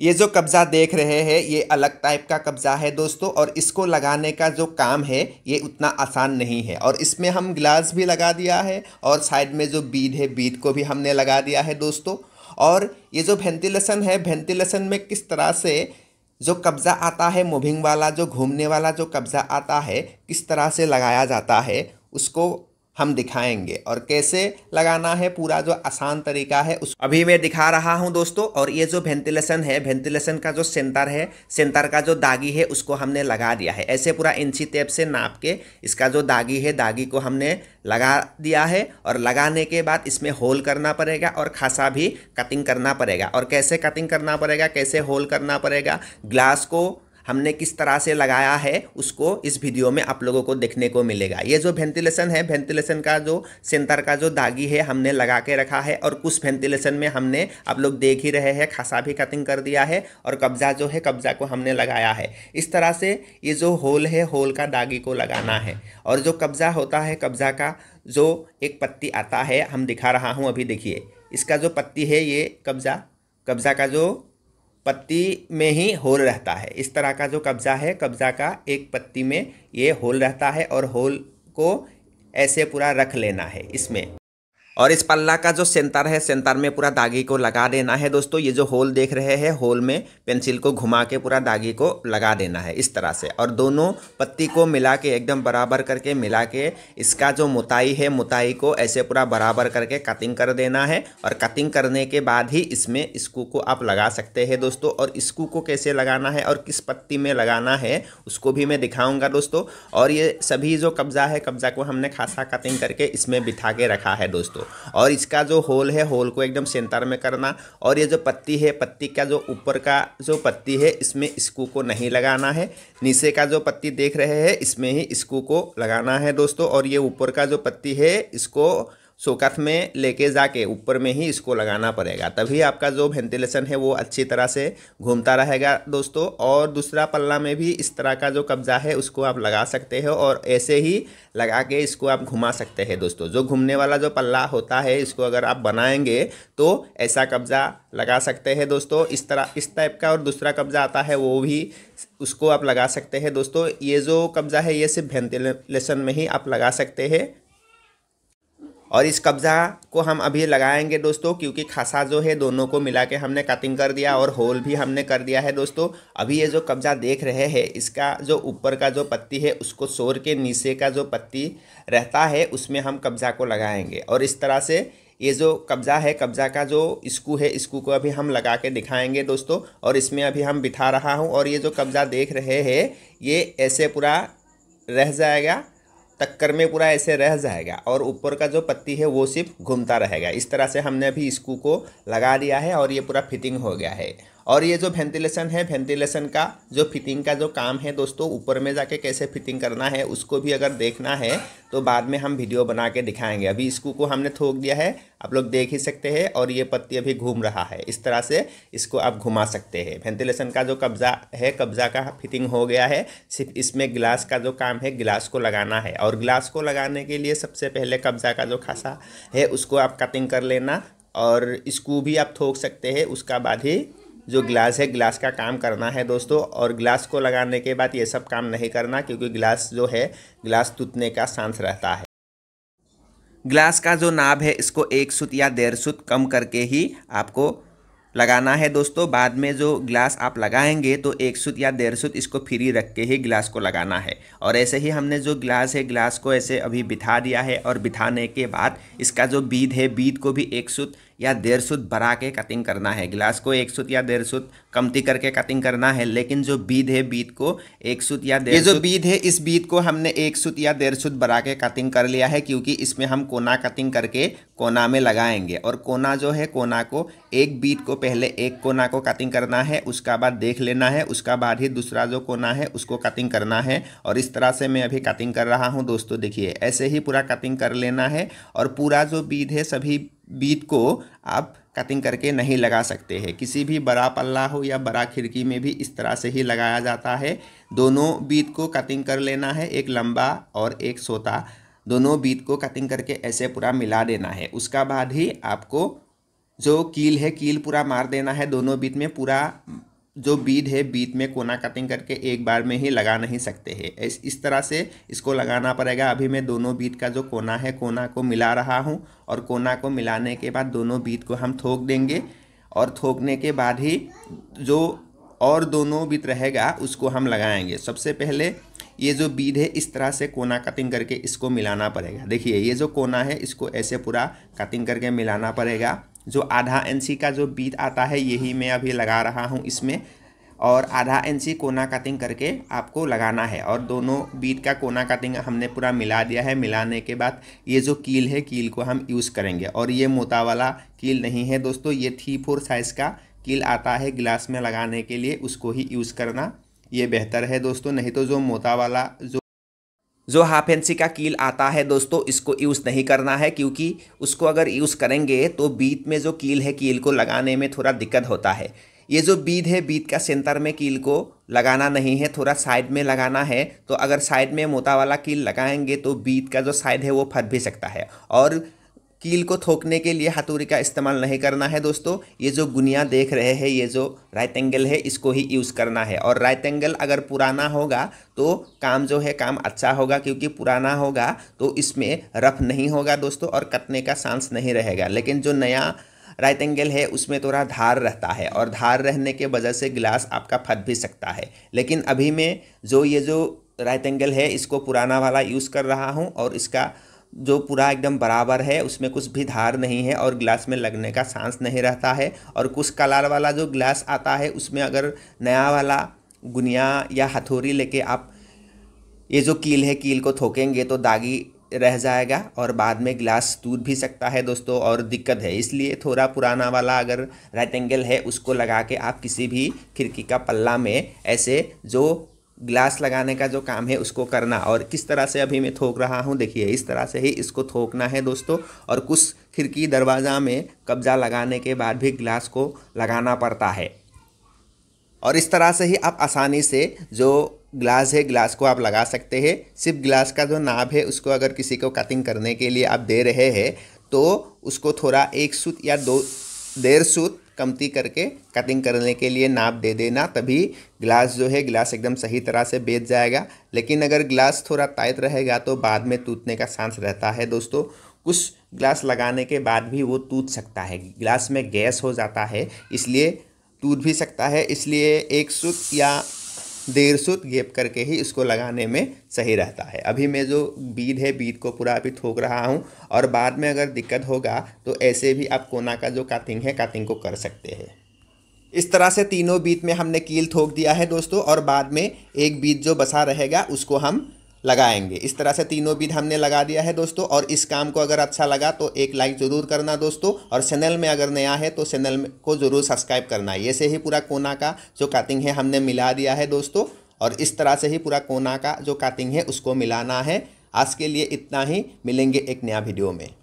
ये जो कब्ज़ा देख रहे हैं ये अलग टाइप का कब्ज़ा है दोस्तों और इसको लगाने का जो काम है ये उतना आसान नहीं है और इसमें हम ग्लास भी लगा दिया है और साइड में जो बीड है बीड को भी हमने लगा दिया है दोस्तों और ये जो वेंटिलेशन है वेंटिलेशन में किस तरह से जो कब्ज़ा आता है मूविंग वाला जो घूमने वाला जो कब्ज़ा आता है किस तरह से लगाया जाता है उसको हम दिखाएंगे और कैसे लगाना है पूरा जो आसान तरीका है उस अभी मैं दिखा रहा हूँ दोस्तों और ये जो वेंटिलेशन है वेंटिलेशन का जो सेंटर है सेंटर का जो दागी है उसको हमने लगा दिया है ऐसे पूरा इंची टेप से नाप के इसका जो दागी है दागी को हमने लगा दिया है और लगाने के बाद इसमें होल करना पड़ेगा और खासा भी कटिंग करना पड़ेगा और कैसे कटिंग करना पड़ेगा कैसे होल करना पड़ेगा ग्लास को हमने किस तरह से लगाया है उसको इस वीडियो में आप लोगों को देखने को मिलेगा ये जो वेंटिलेशन है वेंटिलेशन का जो सेंटर का जो दागी है हमने लगा के रखा है और कुछ वेंटिलेशन में हमने आप लोग देख ही रहे हैं खासा भी कटिंग कर दिया है और कब्जा जो है कब्जा को हमने लगाया है इस तरह से ये जो होल है होल का दागी को लगाना है और जो कब्जा होता है कब्जा का जो एक पत्ती आता है हम दिखा रहा हूँ अभी देखिए इसका जो पत्ती है ये कब्जा कब्जा का जो पत्ती में ही होल रहता है इस तरह का जो कब्ज़ा है कब्ज़ा का एक पत्ती में ये होल रहता है और होल को ऐसे पूरा रख लेना है इसमें और इस पल्ला का जो सेंटर है सेंटर में पूरा दागी को लगा देना है दोस्तों ये जो होल देख रहे हैं होल में पेंसिल को घुमा के पूरा दागी को लगा देना है इस तरह से और दोनों पत्ती को मिला के एकदम बराबर करके मिला के इसका जो मोटाई है मोटाई को ऐसे पूरा बराबर करके कटिंग कर देना है और कटिंग करने के बाद ही इसमें स्कू को आप लगा सकते हैं दोस्तों और स्कू को कैसे लगाना है और किस पत्ती में लगाना है उसको भी मैं दिखाऊँगा दोस्तों और ये सभी जो कब्ज़ा है कब्ज़ा को हमने खासा कटिंग करके इसमें बिठा के रखा है दोस्तों और इसका जो होल है होल को एकदम सेंटर में करना और ये जो पत्ती है पत्ती का जो ऊपर का जो पत्ती है इसमें स्क्रू को नहीं लगाना है नीचे का जो पत्ती देख रहे हैं इसमें ही स्क्रू को लगाना है दोस्तों और ये ऊपर का जो पत्ती है इसको सोकथ में लेके जाके ऊपर में ही इसको लगाना पड़ेगा तभी आपका जो वेंटिलेशन है वो अच्छी तरह से घूमता रहेगा दोस्तों और दूसरा पल्ला में भी इस तरह का जो कब्जा है उसको आप लगा सकते हो और ऐसे ही लगा के इसको आप घुमा सकते हैं दोस्तों जो घूमने वाला जो पल्ला होता है इसको अगर आप बनाएंगे तो ऐसा कब्जा लगा सकते हैं दोस्तों इस तरह इस टाइप का और दूसरा कब्जा आता है वो भी उसको आप लगा सकते हैं दोस्तों ये जो कब्जा है ये सिर्फ वेंटिलेशन में ही आप लगा सकते हैं और इस कब्ज़ा को हम अभी लगाएंगे दोस्तों क्योंकि खासा जो है दोनों को मिला के हमने कटिंग कर दिया और होल भी हमने कर दिया है दोस्तों अभी ये जो कब्ज़ा देख रहे हैं इसका जो ऊपर का जो पत्ती है उसको सोर के नीचे का जो पत्ती रहता है उसमें हम कब्ज़ा को लगाएंगे और इस तरह से ये जो कब्ज़ा है कब्ज़ा का जो स्कू है स्कू को अभी हम लगा के दिखाएंगे दोस्तों और इसमें अभी हम बिठा रहा हूँ और ये जो कब्ज़ा देख रहे हैं ये ऐसे पूरा रह जाएगा टक्कर में पूरा ऐसे रह जाएगा और ऊपर का जो पत्ती है वो सिर्फ घूमता रहेगा इस तरह से हमने अभी इसको को लगा दिया है और ये पूरा फिटिंग हो गया है और ये जो वेंटिलेशन है वेंटिलेशन का जो फिटिंग का जो काम है दोस्तों ऊपर में जाके कैसे फिटिंग करना है उसको भी अगर देखना है तो बाद में हम वीडियो बना के दिखाएंगे अभी इसको को हमने थोक दिया है आप लोग देख ही सकते हैं और ये पत्ती अभी घूम रहा है इस तरह से इसको आप घुमा सकते हैं वेंटिलेशन का जो कब्ज़ा है कब्ज़ा का फिटिंग हो गया है सिर्फ इसमें गिलास का जो काम है गिलास को लगाना है और गिलास को लगाने के लिए सबसे पहले कब्ज़ा का जो खासा है उसको आप कटिंग कर लेना और इसको भी आप थोक सकते हैं उसका बाद ही जो ग्लास है ग्लास का काम करना है दोस्तों और ग्लास को लगाने के बाद ये सब काम नहीं करना क्योंकि ग्लास जो है ग्लास टूटने का सांस रहता है ग्लास का जो नाब है इसको एक सुत या डेढ़ सुत कम करके ही आपको लगाना है दोस्तों बाद में जो ग्लास आप लगाएंगे तो एक सुत या डेढ़ सुत इसको फ्री रख के ही ग्लास को लगाना है और ऐसे ही हमने जो ग्लास है ग्लास को ऐसे अभी बिठा दिया है और बिठाने के बाद इसका जो बीद है बीद को भी एक सुत या डेढ़ सूत भरा के कटिंग करना है गिलास को एक सूत या डेढ़ सूत कमती करके कटिंग करना है लेकिन जो बीद है बीद को एक सूत या डेढ़ ये जो बीद है इस बीद को हमने एक सूत या डेढ़ सूत भरा के कटिंग कर लिया है क्योंकि इसमें हम कोना कटिंग करके कोना में लगाएंगे और कोना जो है कोना को एक बीत को पहले एक कोना को कटिंग करना है उसका बाद देख लेना है उसका बाद ही दूसरा जो कोना है उसको कटिंग करना है और इस तरह से मैं अभी कटिंग कर रहा हूँ दोस्तों देखिए ऐसे ही पूरा कटिंग कर लेना है और पूरा जो बीद है सभी बीत को आप कटिंग करके नहीं लगा सकते हैं किसी भी बड़ा पल्ला हो या बड़ा खिड़की में भी इस तरह से ही लगाया जाता है दोनों बीत को कटिंग कर लेना है एक लंबा और एक सोता दोनों बीत को कटिंग करके ऐसे पूरा मिला देना है उसका बाद ही आपको जो कील है कील पूरा मार देना है दोनों बीत में पूरा जो बीज है बीत में कोना कटिंग करके एक बार में ही लगा नहीं सकते हैं इस इस तरह से इसको लगाना पड़ेगा अभी मैं दोनों बीत का जो कोना है कोना को मिला रहा हूँ और कोना को मिलाने के बाद दोनों बीत को हम थोक देंगे और थोकने के बाद ही जो और दोनों बीत रहेगा उसको हम लगाएंगे सबसे पहले ये जो बीज है इस तरह से कोना कटिंग करके इसको मिलाना पड़ेगा देखिए ये जो कोना है इसको ऐसे पूरा कटिंग करके मिलाना पड़ेगा जो आधा एन का जो बीत आता है यही मैं अभी लगा रहा हूँ इसमें और आधा एन कोना कटिंग करके आपको लगाना है और दोनों बीट का कोना कटिंग हमने पूरा मिला दिया है मिलाने के बाद ये जो कील है कील को हम यूज़ करेंगे और ये मोटा वाला कील नहीं है दोस्तों ये थ्री फोर साइज़ का कील आता है गिलास में लगाने के लिए उसको ही यूज़ करना ये बेहतर है दोस्तों नहीं तो जो मोटा वाला जो जो हाफ एनसी का कील आता है दोस्तों इसको यूज़ नहीं करना है क्योंकि उसको अगर यूज़ करेंगे तो बीत में जो कील है कील को लगाने में थोड़ा दिक्कत होता है ये जो बीत है बीत का सेंटर में कील को लगाना नहीं है थोड़ा साइड में लगाना है तो अगर साइड में मोटा वाला कील लगाएंगे तो बीत का जो साइड है वो फट भी सकता है और कील को थोकने के लिए हथौड़ी का इस्तेमाल नहीं करना है दोस्तों ये जो गुनिया देख रहे हैं ये जो राइट एंगल है इसको ही यूज़ करना है और राइट एंगल अगर पुराना होगा तो काम जो है काम अच्छा होगा क्योंकि पुराना होगा तो इसमें रफ नहीं होगा दोस्तों और कटने का चांस नहीं रहेगा लेकिन जो नया राइट एंगल है उसमें थोड़ा धार रहता है और धार रहने के वजह से गिलास आपका फट भी सकता है लेकिन अभी मैं जो ये जो राइट एंगल है इसको पुराना वाला यूज़ कर रहा हूँ और इसका जो पूरा एकदम बराबर है उसमें कुछ भी धार नहीं है और ग्लास में लगने का चांस नहीं रहता है और कुछ कलर वाला जो ग्लास आता है उसमें अगर नया वाला गुनिया या हथौड़ी लेके आप ये जो कील है कील को थोकेंगे तो दागी रह जाएगा और बाद में ग्लास टूट भी सकता है दोस्तों और दिक्कत है इसलिए थोड़ा पुराना वाला अगर राइट एंगल है उसको लगा के आप किसी भी खिड़की का पल्ला में ऐसे जो ग्लास लगाने का जो काम है उसको करना और किस तरह से अभी मैं थोक रहा हूँ देखिए इस तरह से ही इसको थोकना है दोस्तों और कुछ खिड़की दरवाज़ा में कब्जा लगाने के बाद भी ग्लास को लगाना पड़ता है और इस तरह से ही आप आसानी से जो ग्लास है ग्लास को आप लगा सकते हैं सिर्फ ग्लास का जो नाभ है उसको अगर किसी को कटिंग करने के लिए आप दे रहे हैं तो उसको थोड़ा एक सूत या दो डेढ़ सूत कमती करके कटिंग करने के लिए नाप दे देना तभी ग्लास जो है ग्लास एकदम सही तरह से बेच जाएगा लेकिन अगर ग्लास थोड़ा टाइट रहेगा तो बाद में टूटने का चांस रहता है दोस्तों कुछ ग्लास लगाने के बाद भी वो टूट सकता है ग्लास में गैस हो जाता है इसलिए टूट भी सकता है इसलिए एक सुत या देर सुत गेप करके ही इसको लगाने में सही रहता है अभी मैं जो बीड है बीड को पूरा अभी थोक रहा हूँ और बाद में अगर दिक्कत होगा तो ऐसे भी आप कोना का जो काटिंग है काटिंग को कर सकते हैं इस तरह से तीनों बीत में हमने कील थोक दिया है दोस्तों और बाद में एक बीत जो बसा रहेगा उसको हम लगाएंगे इस तरह से तीनों विध हमने लगा दिया है दोस्तों और इस काम को अगर अच्छा लगा तो एक लाइक ज़रूर करना दोस्तों और चैनल में अगर नया है तो चैनल को ज़रूर सब्सक्राइब करना ऐसे ही पूरा कोना का जो काटिंग है हमने मिला दिया है दोस्तों और इस तरह से ही पूरा कोना का जो काटिंग है उसको मिलाना है आज के लिए इतना ही मिलेंगे एक नया वीडियो में